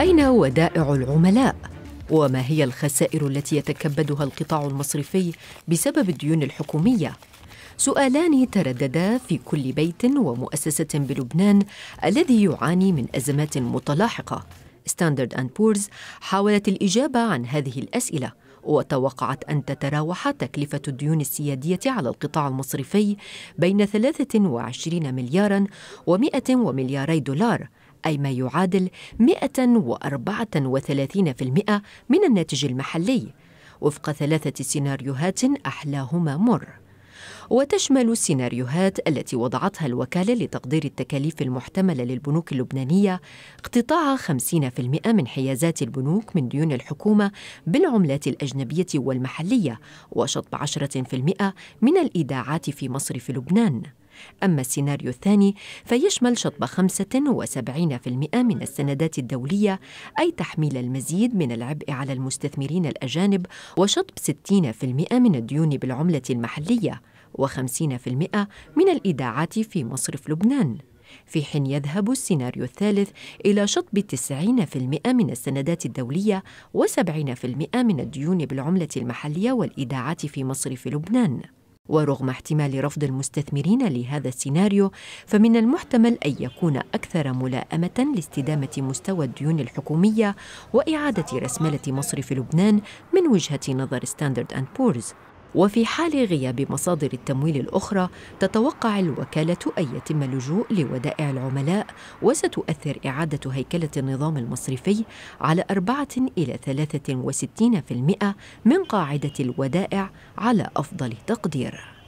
أين ودائع العملاء؟ وما هي الخسائر التي يتكبدها القطاع المصرفي بسبب الديون الحكومية؟ سؤالان ترددا في كل بيت ومؤسسة بلبنان الذي يعاني من أزمات متلاحقة. ستاندرد أند بورز حاولت الإجابة عن هذه الأسئلة وتوقعت أن تتراوح تكلفة الديون السيادية على القطاع المصرفي بين 23 ملياراً و100 ملياري دولار أي ما يعادل 134% من الناتج المحلي وفق ثلاثة سيناريوهات أحلاهما مر وتشمل السيناريوهات التي وضعتها الوكالة لتقدير التكاليف المحتملة للبنوك اللبنانية اقتطاع 50% من حيازات البنوك من ديون الحكومة بالعملات الأجنبية والمحلية وشطب 10% من الإيداعات في مصرف لبنان أما السيناريو الثاني فيشمل شطب 75% من السندات الدولية أي تحميل المزيد من العبء على المستثمرين الأجانب وشطب 60% من الديون بالعملة المحلية و50% من الإيداعات في مصرف لبنان في حين يذهب السيناريو الثالث إلى شطب 90% من السندات الدولية و70% من الديون بالعملة المحلية والإيداعات في مصرف لبنان ورغم احتمال رفض المستثمرين لهذا السيناريو فمن المحتمل أن يكون أكثر ملائمة لاستدامة مستوى الديون الحكومية وإعادة رسملة مصرف لبنان من وجهة نظر ستاندرد أند بورز وفي حال غياب مصادر التمويل الأخرى تتوقع الوكالة أن يتم اللجوء لودائع العملاء وستؤثر إعادة هيكلة النظام المصرفي على 4 إلى 63% من قاعدة الودائع على أفضل تقدير